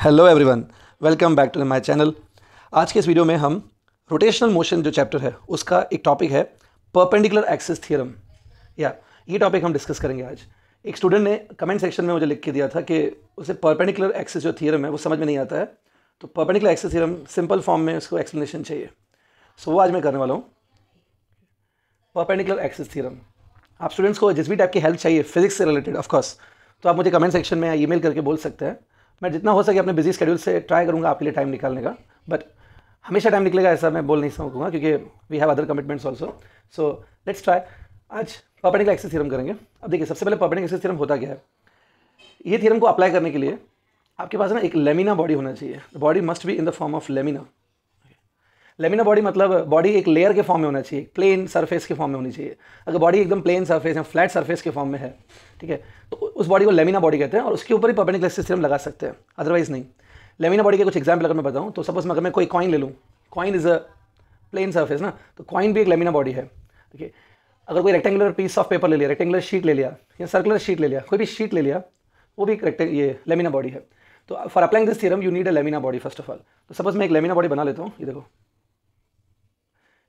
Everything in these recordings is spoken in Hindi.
Hello everyone welcome back to my channel आज के इस वीडियो में हम रोटेशनल मोशन जो चैप्टर है उसका एक टॉपिक है परपेंडिकुलर एक्सिस थ्योरम या ये टॉपिक हम डिस्कस करेंगे आज एक स्टूडेंट ने कमेंट सेक्शन में मुझे लिख के दिया था कि उसे परपेंडिकुलर एक्सिस जो थ्योरम है वो समझ में नहीं आता है तो perpendicular axis theorem simple form में उसको एक्सप्लेनेशन चाहिए सो वो आज मैं करने वाला हूँ परपेंडिकुलर एक्सिस थियरम आप स्टूडेंट्स को जिस भी टाइप की हेल्प चाहिए फिजिक्स से रिलेटेड ऑफकोर्स तो आप मुझे कमेंट सेक्शन में ई करके बोल सकते हैं मैं जितना हो सके अपने बिजी स्कड्यूल से ट्राई करूँगा आपके लिए टाइम निकालने का बट हमेशा टाइम निकलेगा ऐसा मैं बोल नहीं सकूँगा क्योंकि we have other commitments also so let's try आज पर्पेंडिकुलर एक्सेस थीरम करेंगे अब देखिए सबसे पहले पर्पेंडिकुलर एक्सेस थीरम होता क्या है ये थीरम को अप्लाई करने के लिए आपके पास ना एक लेमिना बॉडी होना चाहिए body must be in the form of lamina lamina body मतलब बॉडी एक लेयर के फॉर्म में होना चाहिए प्लेन सरफेस के फॉर्म में होनी चाहिए अगर बॉडी एकदम प्लेन सरफेस या फ्लैट सरफेस के फॉर्म में है ठीक है तो उस बॉडी को लेमिना बॉडी कहते हैं और उसके ऊपर ही परपेंडिकुलर से लगा सकते हैं अदरवाइज नहीं लेमिना बॉडी के कुछ एग्जाम्पल अगर मैं बताऊँ तो सपोज अगर मैं कोई कॉइन ले लूँ coin is a plane surface ना तो कॉइन भी एक लेमिना बॉडी है ठीक है अगर कोई रेक्टेंगुलर पीस ऑफ पेपर ले लिया रेक्टेंगुलर शीट ले लिया या सर्कुलर शीट ले लिया कोई भी शीट ले लिया वो भी एक रेक्टेंग ये लेमिना बॉडी है तो for applying this theorem you need a lamina body first of all तो सपोज मैं एक लेमिना बॉडी बना लेता हूँ ये देखो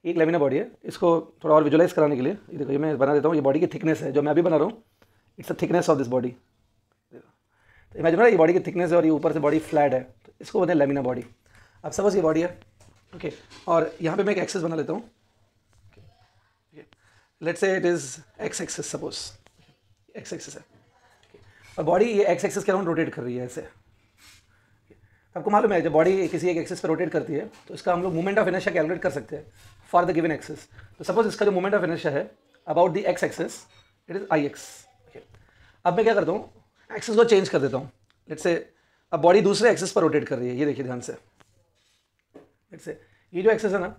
एक लेमिना बॉडी है इसको थोड़ा और विजुलाइज कराने के लिए ये देखो ये मैं बना देता हूँ ये बॉडी की थिकनेस है जो मैं अभी बना रहा हूँ it's a thickness of this body तो इमेजिन ये बॉडी की थिकनेस है और ये ऊपर से बॉडी फ्लैट है तो इसको बोलते हैं लेमिना बॉडी अब सपोज ये बॉडी है ओके okay. और यहाँ पे मैं एक एक्सेस बना लेता हूँ let's it is X axis suppose X axis है okay. और बॉडी ये एक्स एक्सेस के अराउंड रोटेट कर रही है ऐसे आपको मालूम है जब बॉडी किसी एक एक्सेस पर रोटेट करती है तो इसका हम लोग मूवमेंट ऑफ इनर्शिया कैलकुलेट कर सकते हैं फॉर द गिवन एक्सेस तो सपोज इसका जो मूवमेंट ऑफ इनर्शिया है about the X axis it is I X अब मैं क्या करता हूँ एक्सेस को चेंज कर देता हूँ लेट से अब बॉडी दूसरे एक्सेस पर रोटेट कर रही है ये देखिए ध्यान से लेट से ये जो एक्सेस है ना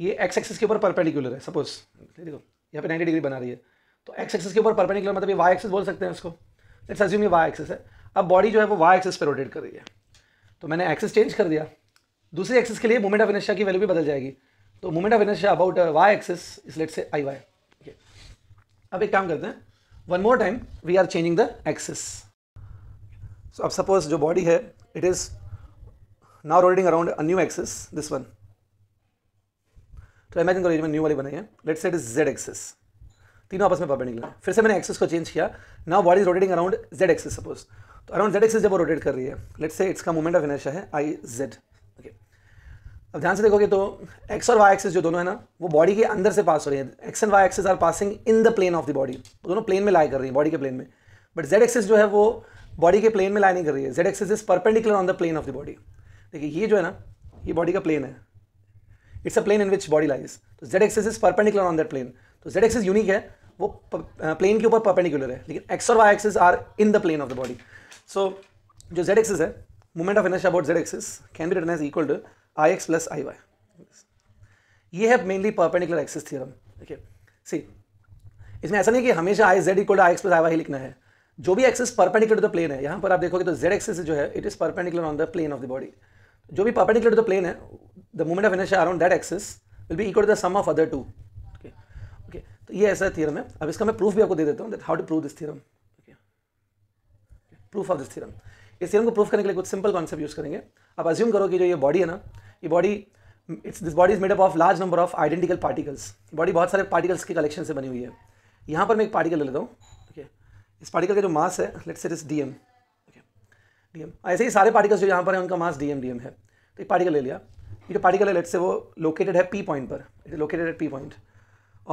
ये एक्स एक्सेस के ऊपर परपेंडिकुलर है सपोज देखो यहाँ पे नाइन्टी डिग्री बना रही है तो एक्स एक्सेस के ऊपर परपेंडिकुलर मतलब ये वाई एक्सेस बोल सकते हैं उसको लेट्स अज्यूम ये वाई एक्सेस है अब बॉडी जो है वो वाई एक्सेस पर रोटेट कर रही है तो मैंने एक्सेस चेंज कर दिया दूसरी एक्सेस के लिए मोमेंट ऑफ इनर्शिया की वैल्यू भी बदल जाएगी तो moment of inertia about Y axis is let say I Y अब एक काम करते हैं one more time we are changing the axis so अब सपोज जो बॉडी है it is now rotating around a new axis this one तो इमेजिन करो ये न्यू वाली बनाई है let set is Z axis तीनों आपस में परपेंडिकुलर है फिर से मैंने एक्सेस को चेंज किया now body is rotating around Z axis suppose तो अराउंड जेड एक्सिस जब वो रोटेट कर रही है लेट से का मूवमेंट ऑफ इनर्शिया है आई जेड ओके अब ध्यान से देखोगे तो एक्स और वाई एक्सिस जो दोनों है ना वो बॉडी के अंदर से पास हो रही है X and Y axis are passing in the plane of the body दोनों प्लेन में लाई कर रही है बॉडी के प्लेन में बट जेड एक्सिस जो है वो बॉडी के प्लेन में लाई नहीं कर रही है Z axis is perpendicular on the plane of the body देखिए ये जो है ना ये बॉडी का प्लेन है it's a plane in which body lies तो Z axis is perpendicular on that plane तो जेड एक्सिस यूनिक है वो प्लेन के ऊपर परपेंडिकुलर है लेकिन एक्स और Y axis are in the plane of the body so so, जो जेड एक्सिस है moment of inertia about Z axis can be written as equal to I X plus I Y ये है mainly perpendicular axis theorem okay see इसमें ऐसा नहीं कि हमेशा I Z equal to I X plus I Y लिखना है जो भी axis perpendicular to the plane है यहाँ पर आप देखोगे तो जेड एक्सिस जो है it is perpendicular on the plane of the body जो भी परपेंडिकुलर टू द प्लेन है the movement of inertia around that axis will be equal to the sum of other two okay okay तो ये ऐसा थ्योरम है अब इसका मैं प्रूफ भी आपको दे देता हूँ that how to prove this theorem proof of this theorem इस थ्योरम को प्रूफ करने के लिए कुछ सिंपल कॉन्सेप्ट यूज़ करेंगे आप अज्यूम करो कि जो ये बॉडी है ना ये body it's this body is made up of large number of identical particles body बहुत सारे पार्टिकल्स के कलेक्शन से बनी हुई है यहाँ पर मैं एक पार्टिकल ले लेता हूँ ओके इस पार्टिकल का जो मास है let's it is D M okay D M ऐसे ही सारे पार्टिकल्स जो यहाँ पर हैं उनका mass D M D M है तो एक पार्टिकल ले लिया ये जो पार्टिकल है लेट से वो लोकेटेड है पी पॉइंट पर it is located at P point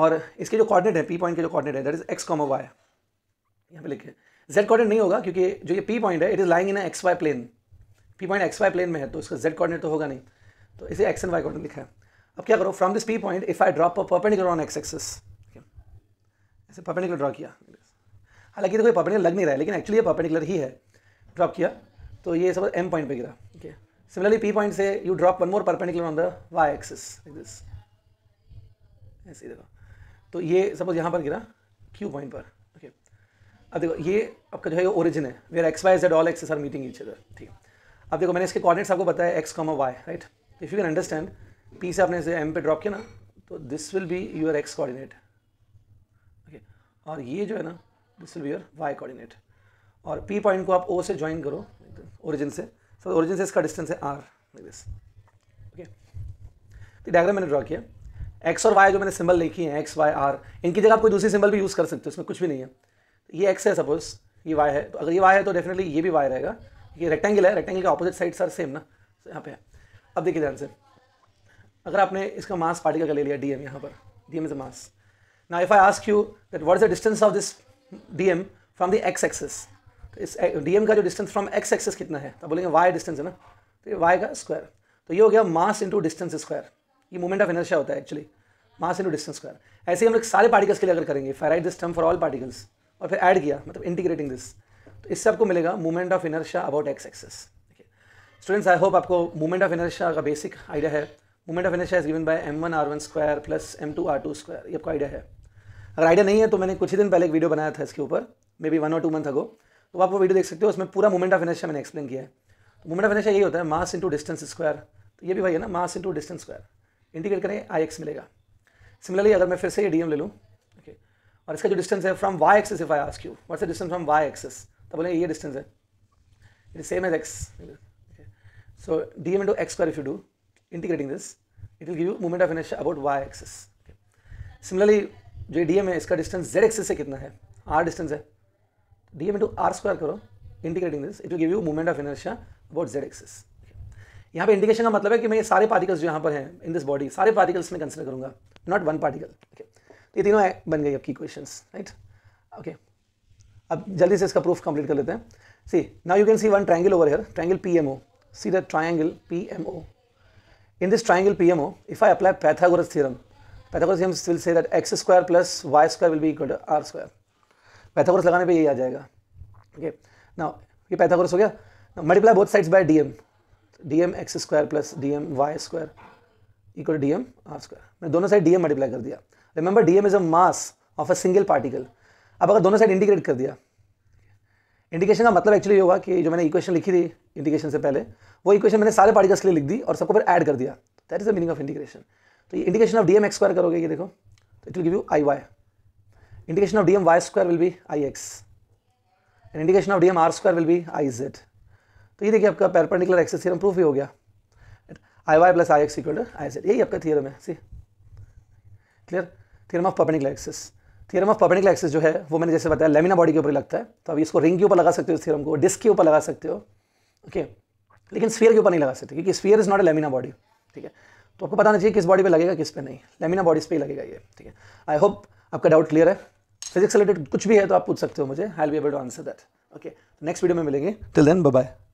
और इसके जो कॉर्डिनेट है पी पॉइंट के जो कॉर्डिनेट है that is X comma Y यहाँ पर लिखे जेड कॉर्डिनेट नहीं होगा क्योंकि जो ये पी पॉइंट है it is lying in X Y plane P point X Y plane में है तो इसका जेड कॉर्डिनेट तो होगा नहीं तो इसे एक्स एंड वाई कॉर्डिनेट लिखा है अब क्या करो from this P point if I drop a perpendicular on X axis ऐसे परपेंडिकुलर ड्रॉ किया हालांकि देखो कोई परपेंडिकुलर लग नहीं रहा है लेकिन एक्चुअली ये परपेंडिकुलर ही है ड्रॉप किया तो ये सब एम पॉइंट पे गिरा ओके सिमिलरली पी पॉइंट से you drop one more perpendicular on the Y axis this ऐसे देखो तो ये सपोज यहाँ पर गिरा क्यू पॉइंट पर अब देखो ये आपका जो है ओरिजिन है where X Y Z all axes are meeting each other ठीक अब देखो मैंने इसके कॉर्डिनेट्स आपको बताया X comma Y right if you can understand P से आपने एम पे ड्रॉप किया ना तो this will be your X coordinate okay और ये जो है ना this will be your Y coordinate और पी पॉइंट को आप ओ से ज्वाइन करो ओरिजिन से सो so, ओरिजिन से इसका डिस्टेंस है आर दिस ओके तो डायग्राम मैंने ड्रॉ किया एक्स और वाई जो मैंने सिंबल लिखी है एक्स वाई आर इनकी जगह आप कोई दूसरी सिंबल भी यूज़ कर सकते हो इसमें कुछ भी नहीं है ये एक्स है सपोज ये वाई है तो अगर ये वाई है तो डेफिनेटली ये भी वाई रहेगा ये रेक्टेंगल है रेक्टेंगल का अपोजिट साइड सर सेम ना यहाँ पे है अब देखिए ध्यान से अगर आपने इसका मास पार्टिकल का ले लिया डी एम यहाँ पर डी एम इज मास ना if I ask you that what is the distance of this D M from the X axis इस डी एम का जो डिस्टेंस फ्रॉम एक्स एक्सेस कितना है तो बोलेंगे वाई डिस्टेंस है ना तो ये वाई का स्क्वायर तो ये हो गया मास इंटू डिस्टेंस स्क्वायर ये मोमेंट ऑफ इनर्शिया होता है actually mass into distance square ऐसे ही हम लोग सारे पार्टिकल्स के लिए अगर करेंगे right this term for all particles और फिर ऐड किया मतलब इंटीग्रेटिंग दिस तो इससे आपको मिलेगा movement of inertia about X axis students I hope आपको मूवमेंट ऑफ इनर्शिया का बेसिक आइडिया है movement of inertia is given by M one R one square plus M two R two square ये आपको आइडिया है अगर आइडिया नहीं है तो मैंने कुछ ही दिन पहले एक वीडियो बनाया था इसके ऊपर मे बी वन और टू मंथ अगो तो आप वो वीडियो देख सकते हो उसमें पूरा मूवमेंट ऑफ इनर्शिया मैंने एक्सप्लेन किया है तो मूवमेंट ऑफ इनर्शिया यही होता है मास इंटू डिस्टेंस स्क्वायर तो ये भी भाई है ना mass into distance square integrate करें आई एक्स मिलेगा सिमिलरली अगर मैं फिर से ये डी एम ले लूँ और इसका जो डिस्टेंस है from Y axis if I ask you what's the distance from Y axis तो बोले ये डिस्टेंस है it is same as X so D M into X square if you do integrating this it will give you movement of inertia about Y axis similarly जो डी एम है इसका डिस्टेंस जेड एक्सिस से कितना है आर डिस्टेंस है D M into R square करो integrating this it will give you movement of inertia about Z axis यहाँ पे इंडिकेशन का मतलब है कि मैं ये सारे पार्टिकल्स जो यहाँ पर हैं इन दिस बॉडी सारे पार्टिकल्स में कंसिडर करूँगा नॉट वन पार्टिकल ओके तो ये तीनों बन गई आपकी क्वेश्चन राइट ओके अब जल्दी से इसका प्रूफ कंप्लीट कर लेते हैं see now you can see one triangle over here triangle P M O see the triangle P M O triangle P triangle PMO, if I apply Pythagoras theorem, Pythagoras theorem will say that X square plus Y square will be equal to r square. लगाने पे यही आ जाएगा ओके नाउ ये पैथागोरस हो गया multiply both sides by D M X square plus D M Y square equal D M R square मैंने दोनों साइड डी एम मल्टीप्लाई कर दिया remember D M is a mass of a single particle अब अगर दोनों साइड इंडिकेट कर दिया इंडिकेशन का मतलब एक्चुअली ये होगा कि जो मैंने इक्वेशन लिखी थी इंडिकेशन से पहले वो इक्वेशन मैंने सारे पार्टिकल्स के लिए लिख दी और सबको फिर ऐड कर दिया that is the meaning of indication तो ये indication of D M X square करोगे ये देखो तो it will give you I Y indication of DM Y square will be I X and indication of DM R square will be I Z तो ये देखिए आपका पेरपेंडिकुलर एक्सेस थ्योरम प्रूफ ही हो गया I Y plus I X equal to I Z यही आपका थ्योरम है see clear theorem of perpendicular axis theorem of perpendicular axis जो है वो मैंने जैसे बताया लेमिना बॉडी के ऊपर लगता है तो अभी इसको रिंग के ऊपर लगा सकते हो इस थीरम को डिस्क के ऊपर लगा सकते हो ओके लेकिन स्फीयर के ऊपर नहीं लगा सकते क्योंकि sphere is not a lamina body ठीक है तो आपको पता चाहिए किस बॉडी पे लगेगा किस पे नहीं लेमिना बॉडीज पे ही लगेगा ये ठीक है आई होप आपका डाउट क्लियर है फिजिक्स रिलेटेड कुछ भी है तो आप पूछ सकते हो मुझे I will be able to answer that okay next video में मिलेंगे टिल देन बाय